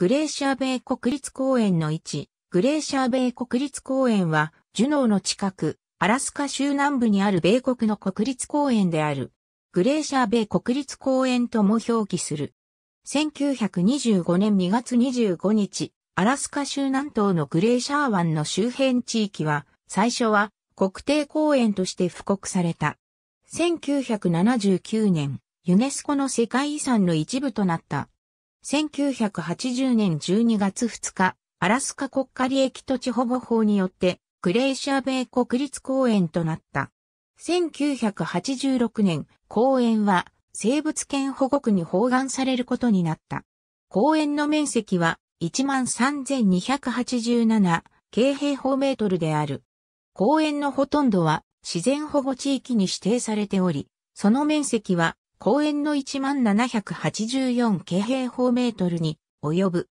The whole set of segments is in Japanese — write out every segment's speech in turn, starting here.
グレーシア米国立公園の位置、グレーシア米国立公園は、ジュノーの近く、アラスカ州南部にある米国の国立公園である。グレーシア米国立公園とも表記する。1925年2月25日、アラスカ州南東のグレーシャー湾の周辺地域は、最初は国定公園として布告された。1979年、ユネスコの世界遺産の一部となった。1980年12月2日、アラスカ国家利益土地保護法によって、グレーシア米国立公園となった。1986年、公園は生物圏保護区に包含されることになった。公園の面積は13,287平方メートルである。公園のほとんどは自然保護地域に指定されており、その面積は公園の1784京平方メートルに及ぶ。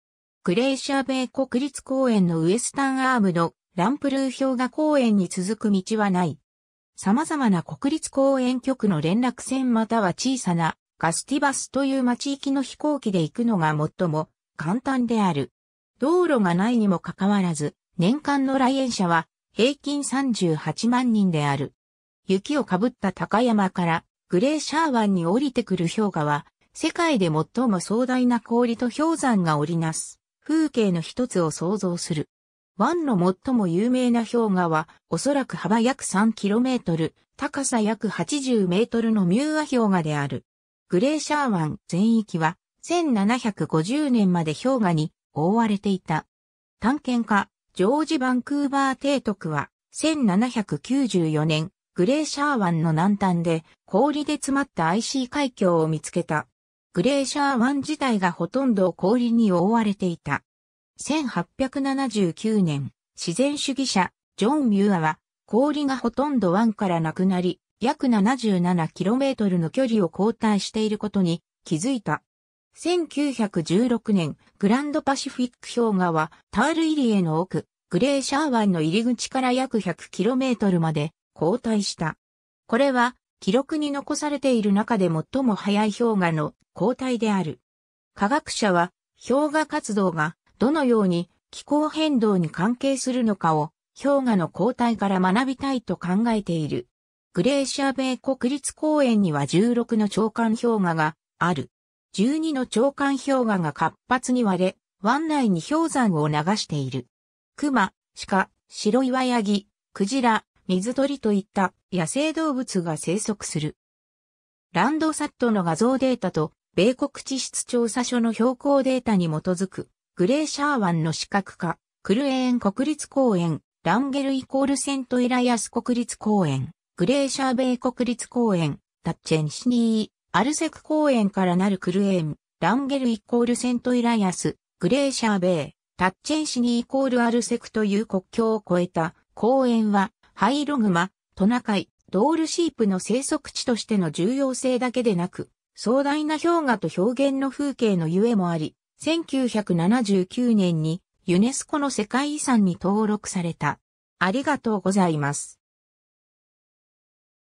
グレーシャーベイ国立公園のウエスタンアームのランプルー氷河公園に続く道はない。様々な国立公園局の連絡船または小さなガスティバスという町行きの飛行機で行くのが最も簡単である。道路がないにもかかわらず、年間の来園者は平均38万人である。雪をかぶった高山からグレーシャー湾に降りてくる氷河は、世界で最も壮大な氷と氷山が織りなす、風景の一つを想像する。湾の最も有名な氷河は、おそらく幅約 3km、高さ約 80m のミューア氷河である。グレーシャー湾全域は、1750年まで氷河に覆われていた。探検家、ジョージ・バンクーバー提督は、1794年、グレーシャー湾の南端で氷で詰まった IC 海峡を見つけた。グレーシャー湾自体がほとんど氷に覆われていた。1879年、自然主義者、ジョン・ミュアは、氷がほとんど湾からなくなり、約 77km の距離を交代していることに気づいた。1916年、グランドパシフィック氷河はタール入り江の奥、グレーシャー湾の入り口から約 100km まで交代した。これは記録に残されている中で最も早い氷河の交代である。科学者は氷河活動がどのように気候変動に関係するのかを氷河の交代から学びたいと考えている。グレーシャ米国立公園には16の長官氷河がある。12の長官氷河が活発に割れ、湾内に氷山を流している。熊、鹿、白岩ヤギ、クジラ、水鳥といった野生動物が生息する。ランドサットの画像データと、米国地質調査所の標高データに基づく、グレーシャー湾の視覚化、クルエーン国立公園、ランゲルイコールセントイラヤス国立公園、グレーシャー米国立公園、タッチェンシニー、アルセク公園からなるクルエーン、ランゲルイコールセントイラヤス、グレーシャー米、タッチェンシニーイコールアルセクという国境を越えた公園はハイログマ、トナカイ、ドールシープの生息地としての重要性だけでなく、壮大な氷河と表現の風景のゆえもあり、1979年にユネスコの世界遺産に登録された。ありがとうございます。